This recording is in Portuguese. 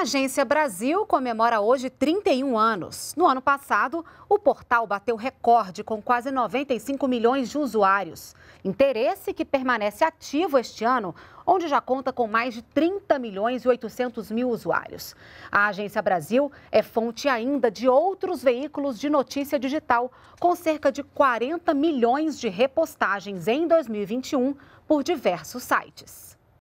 A Agência Brasil comemora hoje 31 anos. No ano passado, o portal bateu recorde com quase 95 milhões de usuários. Interesse que permanece ativo este ano, onde já conta com mais de 30 milhões e 800 mil usuários. A Agência Brasil é fonte ainda de outros veículos de notícia digital, com cerca de 40 milhões de repostagens em 2021 por diversos sites.